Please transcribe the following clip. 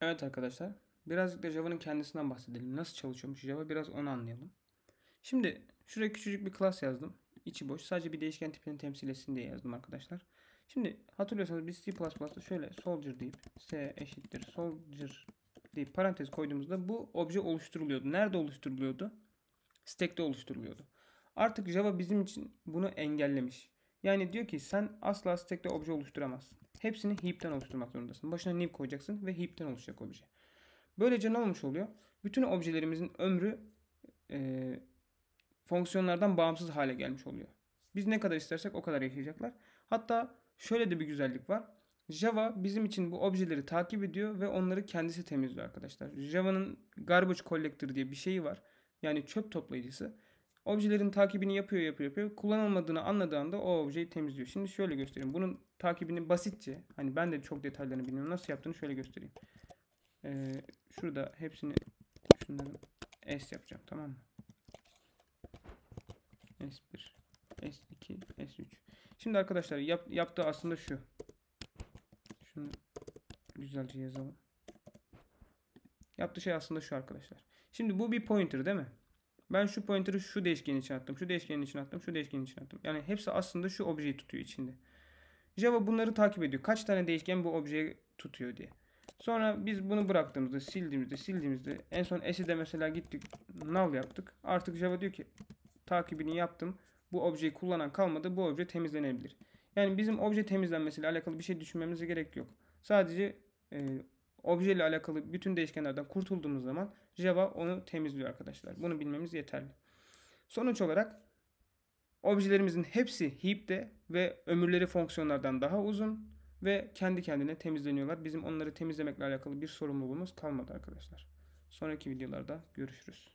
Evet arkadaşlar. Birazcık da Java'nın kendisinden bahsedelim. Nasıl çalışıyormuş Java biraz onu anlayalım. Şimdi şuraya küçücük bir class yazdım. İçi boş. Sadece bir değişken tipini temsil etsin diye yazdım arkadaşlar. Şimdi hatırlıyorsanız biz C++'da şöyle soldier deyip s eşittir soldier deyip parantez koyduğumuzda bu obje oluşturuluyordu. Nerede oluşturuluyordu? Stack'te oluşturuluyordu. Artık Java bizim için bunu engellemiş. Yani diyor ki sen asla stack'te obje oluşturamazsın. Hepsini heap'ten oluşturmak zorundasın. Başına new koyacaksın ve heap'ten oluşacak obje. Böylece ne olmuş oluyor? Bütün objelerimizin ömrü e, fonksiyonlardan bağımsız hale gelmiş oluyor. Biz ne kadar istersek o kadar yaşayacaklar. Hatta şöyle de bir güzellik var. Java bizim için bu objeleri takip ediyor ve onları kendisi temizliyor arkadaşlar. Java'nın garbage collector diye bir şeyi var. Yani çöp toplayıcısı. Objelerin takibini yapıyor yapıyor yapıyor. Kullanılmadığını anladığında o objeyi temizliyor. Şimdi şöyle göstereyim. Bunun takibini basitçe hani ben de çok detaylarını bilmiyorum. Nasıl yaptığını şöyle göstereyim. Ee, şurada hepsini şunları S yapacağım tamam mı? S1 S2 S3 Şimdi arkadaşlar yap, yaptığı aslında şu. Şunu güzelce yazalım. Yaptığı şey aslında şu arkadaşlar. Şimdi bu bir pointer değil mi? Ben şu pointer'ı şu değişkenin için attım. Şu değişkenin için attım. Şu değişkenin için attım. Yani hepsi aslında şu objeyi tutuyor içinde. Java bunları takip ediyor. Kaç tane değişken bu objeyi tutuyor diye. Sonra biz bunu bıraktığımızda, sildiğimizde, sildiğimizde en son S'de e mesela gittik null yaptık. Artık Java diyor ki takibini yaptım. Bu objeyi kullanan kalmadı. Bu obje temizlenebilir. Yani bizim obje temizlenmesiyle alakalı bir şey düşünmemize gerek yok. Sadece e, obje ile alakalı bütün değişkenlerden kurtulduğumuz zaman Java onu temizliyor arkadaşlar. Bunu bilmemiz yeterli. Sonuç olarak objelerimizin hepsi heap'te ve ömürleri fonksiyonlardan daha uzun ve kendi kendine temizleniyorlar. Bizim onları temizlemekle alakalı bir sorumluluğumuz kalmadı arkadaşlar. Sonraki videolarda görüşürüz.